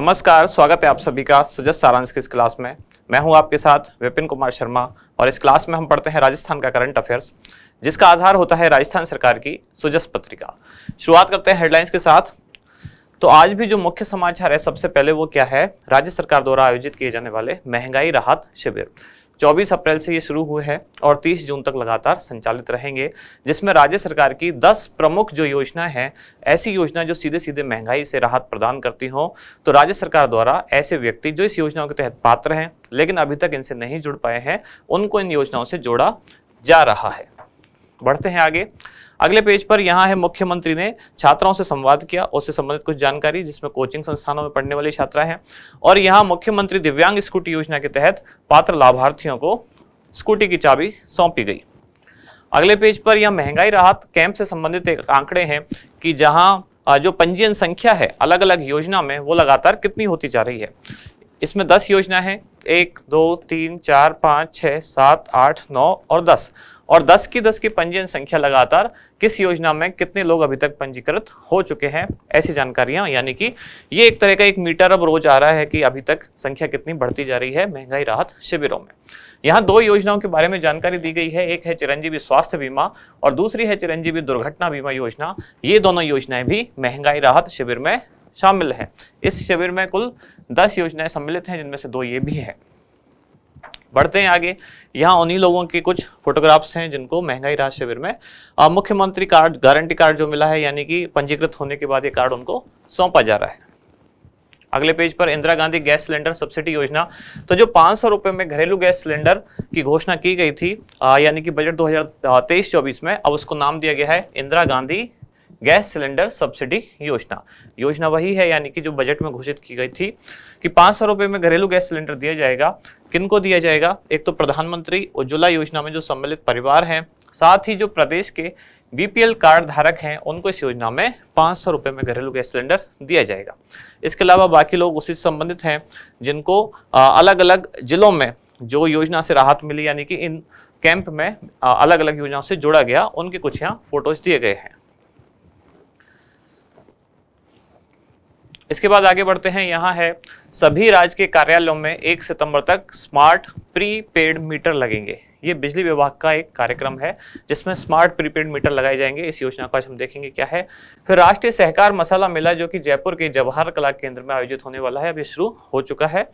नमस्कार स्वागत है आप सभी का सुजस सारांश की इस क्लास में मैं हूं आपके साथ विपिन कुमार शर्मा और इस क्लास में हम पढ़ते हैं राजस्थान का करंट अफेयर्स जिसका आधार होता है राजस्थान सरकार की सुजस पत्रिका शुरुआत करते हैं हेडलाइंस के साथ तो आज भी जो मुख्य समाचार है सबसे पहले वो क्या है राज्य सरकार द्वारा आयोजित किए जाने वाले महंगाई राहत शिविर 24 अप्रैल से ये शुरू हुए हैं और 30 जून तक लगातार संचालित रहेंगे जिसमें राज्य सरकार की 10 प्रमुख जो योजना है ऐसी योजना जो सीधे सीधे महंगाई से राहत प्रदान करती हो तो राज्य सरकार द्वारा ऐसे व्यक्ति जो इस योजनाओं के तहत पात्र हैं लेकिन अभी तक इनसे नहीं जुड़ पाए हैं उनको इन योजनाओं से जोड़ा जा रहा है बढ़ते हैं आगे अगले पेज पर यहाँ है मुख्यमंत्री ने छात्राओं से संवाद किया उससे संबंधित कुछ जानकारी जिसमें कोचिंग संस्थानों में पढ़ने वाली छात्रा है और यहाँ मुख्यमंत्री दिव्यांग स्कूटी योजना के तहत पात्र लाभार्थियों को स्कूटी की चाबी सौंपी गई अगले पेज पर यह महंगाई राहत कैंप से संबंधित एक आंकड़े हैं कि जहां जो पंजीयन संख्या है अलग अलग योजना में वो लगातार कितनी होती जा रही है इसमें दस योजना है एक दो तीन चार पाँच छः सात आठ नौ और दस और दस की दस की पंजीयन संख्या लगातार किस योजना में कितने लोग अभी तक पंजीकृत हो चुके हैं ऐसी जानकारियां यानी कि ये एक तरह का एक मीटर अब रोज आ रहा है कि अभी तक संख्या कितनी बढ़ती जा रही है महंगाई राहत शिविरों में यहाँ दो योजनाओं के बारे में जानकारी दी गई है एक है चिरंजीवी स्वास्थ्य बीमा और दूसरी है चिरंजीवी दुर्घटना बीमा योजना ये दोनों योजनाएं भी महंगाई राहत शिविर में शामिल है इस शिविर में कुल दस योजनाएं सम्मिलित हैं जिनमें से दो ये भी है बढ़ते हैं आगे यहाँ उन्हीं लोगों के कुछ फोटोग्राफ्स हैं जिनको महंगाई राहत शिविर में मुख्यमंत्री कार्ड गारंटी कार्ड जो मिला है यानी कि पंजीकृत होने के बाद ये कार्ड उनको सौंपा जा रहा है अगले पेज पर Indira Gandhi gas cylinder subsidy योजना तो जो पाँच सौ रुपये में घरेलू गैस सिलेंडर की घोषणा की गई थी यानी कि बजट दो हज़ार में अब उसको नाम दिया गया है Indira Gandhi gas cylinder subsidy योजना योजना वही है यानी कि जो बजट में घोषित की गई थी कि पाँच सौ रुपये में घरेलू गैस सिलेंडर दिया जाएगा किनको दिया जाएगा एक तो प्रधानमंत्री उज्ज्वला योजना में जो सम्मिलित परिवार हैं साथ ही जो प्रदेश के बीपीएल कार्ड धारक हैं उनको इस योजना में पाँच सौ रुपए में घरेलू गैस सिलेंडर दिया जाएगा इसके अलावा बाकी लोग उसी से संबंधित हैं जिनको अलग अलग जिलों में जो योजना से राहत मिली यानी कि इन कैंप में अलग अलग योजनाओं से जोड़ा गया उनके कुछ यहाँ फोटोज दिए गए हैं इसके बाद आगे बढ़ते हैं यहाँ है सभी राज्य के कार्यालयों में एक सितंबर तक स्मार्ट प्री पेड मीटर लगेंगे ये बिजली विभाग का एक कार्यक्रम है जिसमें स्मार्ट प्रीपेड मीटर लगाए जाएंगे इस योजना को आज हम देखेंगे क्या है फिर राष्ट्रीय सहकार मसाला मेला जो कि जयपुर के जवाहर कला केंद्र में आयोजित होने वाला है अभी शुरू हो चुका है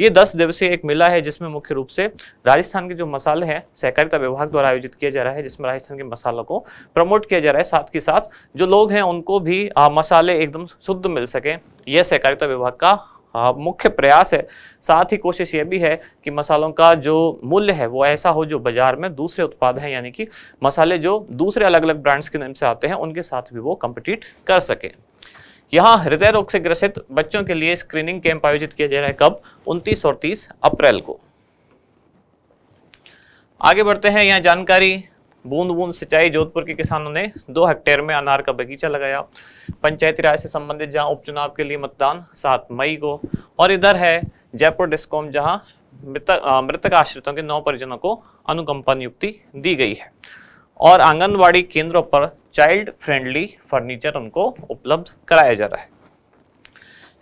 ये दस दिवसीय एक मेला है जिसमें मुख्य रूप से राजस्थान के जो मसाले हैं सहकारिता विभाग द्वारा आयोजित किया जा रहा है जिसमें राजस्थान के मसालों को प्रमोट किया जा रहा है साथ के साथ जो लोग हैं उनको भी मसाले एकदम शुद्ध मिल सके यह सहकारिता विभाग का हाँ, मुख्य प्रयास है साथ ही कोशिश ये भी है कि मसालों का जो मूल्य है वो ऐसा हो जो बाजार में दूसरे उत्पाद हैं यानी कि मसाले जो दूसरे अलग अलग ब्रांड्स के नाम से आते हैं उनके साथ भी वो कम्पिटिट कर सके यहाँ हृदय रोग से ग्रसित बच्चों के लिए स्क्रीनिंग कैंप आयोजित किया जा रहा है कब उनतीस और तीस अप्रैल को आगे बढ़ते हैं यहाँ जानकारी बूंद बूंद सिंचाई जोधपुर के किसानों ने दो हेक्टेयर में अनार का बगीचा लगाया पंचायती राज से संबंधित जहां उपचुनाव के लिए मतदान सात मई को और इधर है जयपुर डिस्कॉम जहां मृतक मृतक आश्रितों के नौ परिजनों को अनुकंपा नियुक्ति दी गई है और आंगनबाड़ी केंद्रों पर चाइल्ड फ्रेंडली फर्नीचर उनको उपलब्ध कराया जा रहा है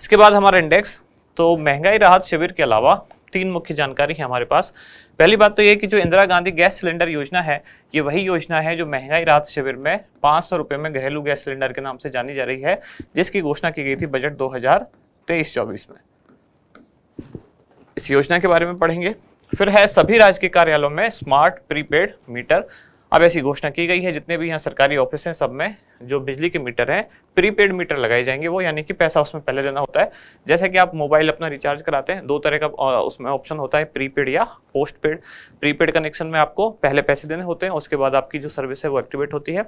इसके बाद हमारा इंडेक्स तो महंगाई राहत शिविर के अलावा तीन मुख्य जानकारी है हमारे पास पहली बात तो ये कि जो इंदिरा गांधी गैस सिलेंडर योजना है ये वही योजना है जो महंगाई राहत शिविर में पाँच सौ रुपये में घरेलू गैस सिलेंडर के नाम से जानी जा रही है जिसकी घोषणा की गई थी बजट दो हजार तेईस चौबीस में इस योजना के बारे में पढ़ेंगे फिर है सभी राजकीय कार्यालयों में स्मार्ट प्रीपेड मीटर अब ऐसी घोषणा की गई है जितने भी यहाँ सरकारी ऑफिस हैं सब में जो बिजली के मीटर हैं प्रीपेड मीटर लगाए जाएंगे वो यानी कि पैसा उसमें पहले देना होता है जैसे कि आप मोबाइल अपना रिचार्ज कराते हैं दो तरह का उसमें ऑप्शन होता है प्रीपेड या पोस्ट पेड प्रीपेड कनेक्शन में आपको पहले पैसे देने होते हैं उसके बाद आपकी जो सर्विस है वो एक्टिवेट होती है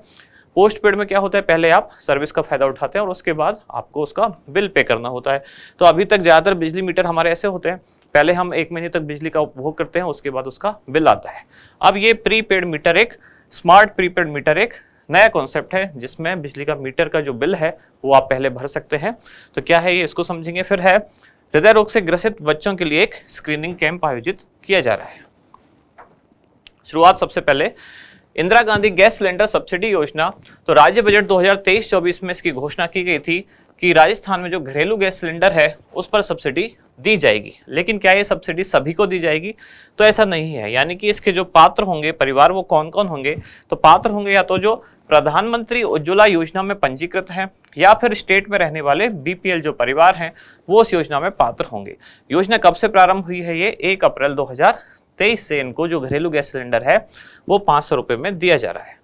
पोस्ट पेड में क्या होता है पहले आप सर्विस का फायदा उठाते हैं और उसके बाद आपको उसका बिल पे करना होता है तो अभी तक ज़्यादातर बिजली मीटर हमारे ऐसे होते हैं पहले हम एक महीने तक बिजली का उपभोग करते हैं उसके बाद उसका बिल आता है अब ये प्रीपेड मीटर एक स्मार्ट प्रीपेड मीटर एक नया कॉन्सेप्ट है जिसमें बिजली का मीटर का जो बिल है वो आप पहले भर सकते हैं तो क्या है ये इसको समझेंगे फिर है हृदय रोग से ग्रसित बच्चों के लिए एक स्क्रीनिंग कैंप आयोजित किया जा रहा है शुरुआत सबसे पहले Indira Gandhi gas cylinder subsidy योजना तो राज्य बजट 2023-24 में इसकी घोषणा की गई थी कि राजस्थान में जो घरेलू गैस सिलेंडर है उस पर सब्सिडी दी जाएगी लेकिन क्या ये सब्सिडी सभी को दी जाएगी तो ऐसा नहीं है यानी कि इसके जो पात्र होंगे परिवार वो कौन कौन होंगे तो पात्र होंगे या तो जो प्रधानमंत्री उज्ज्वला योजना में पंजीकृत हैं या फिर स्टेट में रहने वाले बीपीएल जो परिवार हैं वो उस योजना में पात्र होंगे योजना कब से प्रारंभ हुई है ये एक अप्रैल दो से इनको जो घरेलू गैस सिलेंडर है वो पाँच सौ में दिया जा रहा है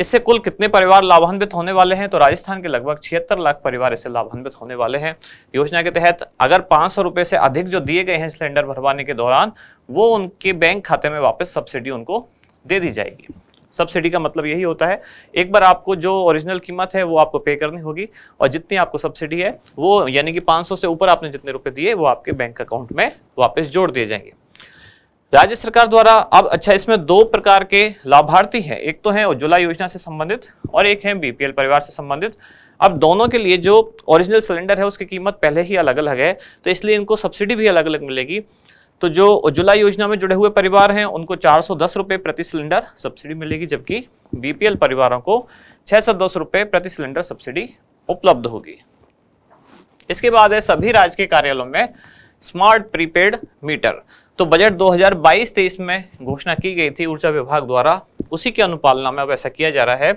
इससे कुल कितने परिवार लाभान्वित होने वाले हैं तो राजस्थान के लगभग छिहत्तर लाख परिवार इससे लाभान्वित होने वाले हैं योजना के तहत अगर पाँच सौ रुपए से अधिक जो दिए गए हैं सिलेंडर भरवाने के दौरान वो उनके बैंक खाते में वापस सब्सिडी उनको दे दी जाएगी सब्सिडी का मतलब यही होता है एक बार आपको जो ओरिजिनल कीमत है वो आपको पे करनी होगी और जितनी आपको सब्सिडी है वो यानी कि 500 से ऊपर आपने जितने रुपए दिए वो आपके बैंक अकाउंट में वापस जोड़ दिए जाएंगे राज्य सरकार द्वारा अब अच्छा इसमें दो प्रकार के लाभार्थी हैं एक तो है उज्ज्वला योजना से संबंधित और एक है बीपीएल परिवार से संबंधित अब दोनों के लिए जो ओरिजिनल सिलेंडर है उसकी कीमत पहले ही अलग अलग है तो इसलिए इनको सब्सिडी भी अलग अलग मिलेगी तो जो उज्ज्वला योजना में जुड़े हुए परिवार हैं उनको चार सौ प्रति सिलेंडर सब्सिडी मिलेगी जबकि बीपीएल परिवारों को छः सौ दस प्रति सिलेंडर सब्सिडी उपलब्ध होगी इसके बाद है सभी राज्य के कार्यालयों में स्मार्ट प्रीपेड मीटर तो बजट 2022-23 में घोषणा की गई थी ऊर्जा विभाग द्वारा उसी की अनुपालना में अब ऐसा किया जा रहा है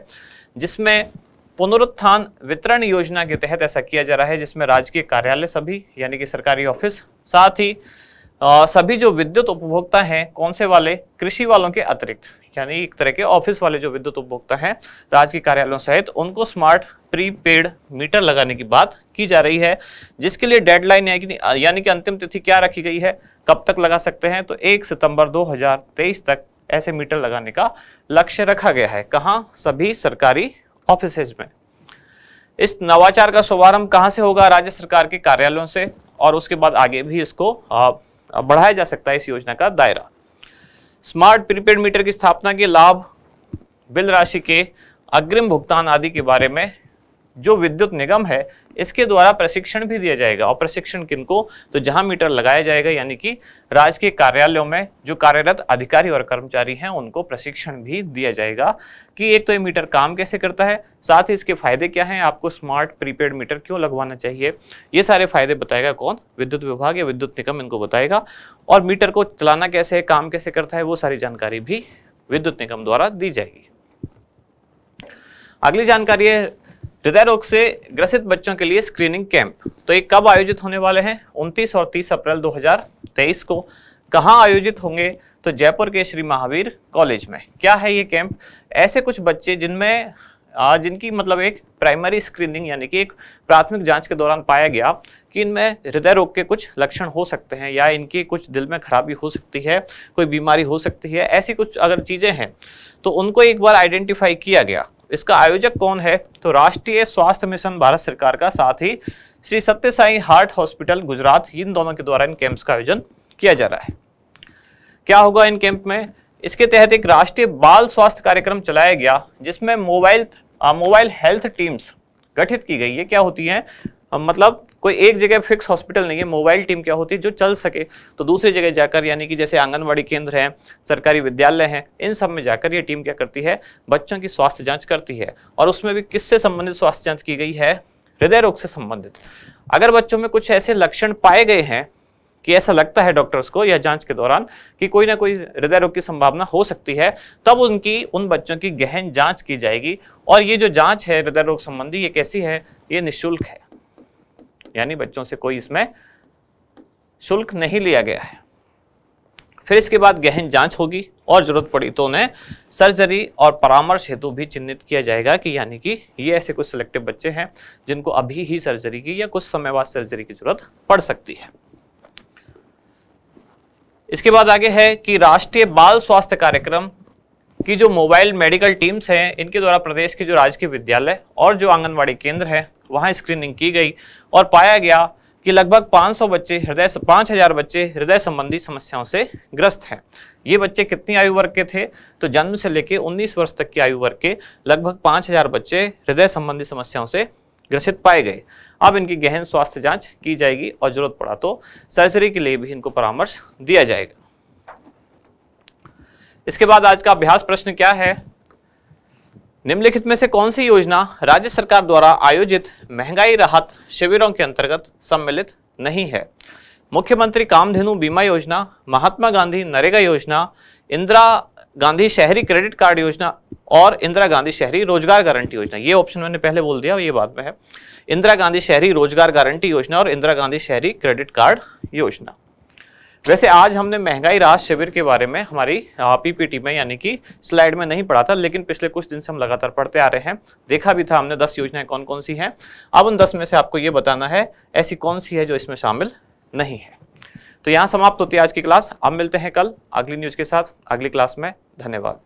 जिसमें पुनरुत्थान वितरण योजना के तहत ऐसा किया जा रहा है जिसमें राजकीय कार्यालय सभी यानी कि सरकारी ऑफिस साथ ही आ, सभी जो विद्युत उपभोक्ता हैं कौन से वाले कृषि वालों के अतिरिक्त यानी एक तरह के ऑफिस वाले जो विद्युत उपभोक्ता हैं राज्य के कार्यालयों सहित उनको स्मार्ट प्रीपेड मीटर लगाने की बात की जा रही है जिसके लिए डेडलाइन यानी कि अंतिम तिथि क्या रखी गई है कब तक लगा सकते हैं तो एक सितंबर दो तक ऐसे मीटर लगाने का लक्ष्य रखा गया है कहा सभी सरकारी ऑफिस में इस नवाचार का शुभारंभ कहां से होगा राज्य सरकार के कार्यालयों से और उसके बाद आगे भी इसको बढ़ाया जा सकता है इस योजना का दायरा स्मार्ट प्रीपेड मीटर की स्थापना के लाभ बिल राशि के अग्रिम भुगतान आदि के बारे में जो विद्युत निगम है इसके द्वारा प्रशिक्षण भी दिया जाएगा और प्रशिक्षण किनको तो जहां मीटर लगाया जाएगा यानी कि राज्य के कार्यालयों में जो कार्यरत अधिकारी और कर्मचारी हैं उनको प्रशिक्षण भी दिया जाएगा कि एक तो ये मीटर काम कैसे करता है साथ ही इसके फायदे क्या हैं आपको स्मार्ट प्रीपेड मीटर क्यों लगवाना चाहिए ये सारे फायदे बताएगा कौन विद्युत विभाग या विद्युत निगम इनको बताएगा और मीटर को चलाना कैसे है काम कैसे करता है वो सारी जानकारी भी विद्युत निगम द्वारा दी जाएगी अगली जानकारी है हृदय रोग से ग्रसित बच्चों के लिए स्क्रीनिंग कैंप तो ये कब आयोजित होने वाले हैं उनतीस और तीस अप्रैल दो को कहाँ आयोजित होंगे तो जयपुर के श्री महावीर कॉलेज में क्या है ये कैंप ऐसे कुछ बच्चे जिनमें जिनकी मतलब एक प्राइमरी स्क्रीनिंग यानी कि एक प्राथमिक जांच के दौरान पाया गया कि इनमें हृदय रोग के कुछ लक्षण हो सकते हैं या इनकी कुछ दिल में खराबी हो सकती है कोई बीमारी हो सकती है ऐसी कुछ अगर चीज़ें हैं तो उनको एक बार आइडेंटिफाई किया गया इसका आयोजक कौन है तो राष्ट्रीय स्वास्थ्य मिशन भारत सरकार का साथ ही श्री सत्य साई हार्ट हॉस्पिटल गुजरात इन दोनों के द्वारा इन कैंप्स का आयोजन किया जा रहा है क्या होगा इन कैंप में इसके तहत एक राष्ट्रीय बाल स्वास्थ्य कार्यक्रम चलाया गया जिसमें मोबाइल मोबाइल हेल्थ टीम्स गठित की गई है क्या होती है मतलब कोई एक जगह फिक्स हॉस्पिटल नहीं है मोबाइल टीम क्या होती है जो चल सके तो दूसरी जगह जाकर यानी कि जैसे आंगनबाड़ी केंद्र हैं सरकारी विद्यालय हैं इन सब में जाकर ये टीम क्या करती है बच्चों की स्वास्थ्य जाँच करती है और उसमें भी किससे संबंधित स्वास्थ्य जाँच की गई है हृदय रोग से संबंधित अगर बच्चों में कुछ ऐसे लक्षण पाए गए हैं कि ऐसा लगता है डॉक्टर्स को या जांच के दौरान कि कोई ना कोई हृदय रोग की संभावना हो सकती है तब उनकी उन बच्चों की गहन जांच की जाएगी और ये जो जांच है हृदय रोग संबंधी ये कैसी है ये निःशुल्क है यानी बच्चों से कोई इसमें शुल्क नहीं लिया गया है फिर इसके बाद गहन जांच होगी और जरूरत पड़ी तो उन्हें सर्जरी और परामर्श हेतु भी चिन्हित किया जाएगा कि यानी कि ये ऐसे कुछ सिलेक्टिव बच्चे हैं जिनको अभी ही सर्जरी की या कुछ समय बाद सर्जरी की जरूरत पड़ सकती है इसके बाद आगे है कि राष्ट्रीय बाल स्वास्थ्य कार्यक्रम की जो मोबाइल मेडिकल टीम्स हैं इनके द्वारा प्रदेश के जो राजकीय विद्यालय और जो आंगनबाड़ी केंद्र है वहाँ स्क्रीनिंग की गई और पाया गया कि लगभग 500 बच्चे हृदय पाँच हजार बच्चे हृदय संबंधी समस्याओं से ग्रस्त हैं ये बच्चे कितनी आयु वर्ग के थे तो जन्म से लेकर 19 वर्ष तक की आयु वर्ग के लगभग 5000 बच्चे हृदय संबंधी समस्याओं से ग्रसित पाए गए अब इनकी गहन स्वास्थ्य जांच की जाएगी और जरूरत पड़ा तो सर्जरी के लिए भी इनको परामर्श दिया जाएगा इसके बाद आज का अभ्यास प्रश्न क्या है निम्नलिखित में से कौन सी योजना राज्य सरकार द्वारा आयोजित महंगाई राहत शिविरों के अंतर्गत सम्मिलित नहीं है मुख्यमंत्री कामधेनु बीमा योजना महात्मा गांधी नरेगा योजना इंदिरा गांधी शहरी क्रेडिट कार्ड योजना और इंदिरा गांधी शहरी रोजगार गारंटी योजना ये ऑप्शन मैंने पहले बोल दिया ये बात में है इंदिरा गांधी शहरी रोजगार गारंटी योजना और इंदिरा गांधी शहरी क्रेडिट कार्ड योजना वैसे आज हमने महंगाई राहत शिविर के बारे में हमारी पीपीटी में यानी कि स्लाइड में नहीं पढ़ा था लेकिन पिछले कुछ दिन से हम लगातार पढ़ते आ रहे हैं देखा भी था हमने दस योजनाएं कौन कौन सी हैं अब उन दस में से आपको ये बताना है ऐसी कौन सी है जो इसमें शामिल नहीं है तो यहाँ समाप्त होती है आज की क्लास अब मिलते हैं कल अगली न्यूज के साथ अगली क्लास में धन्यवाद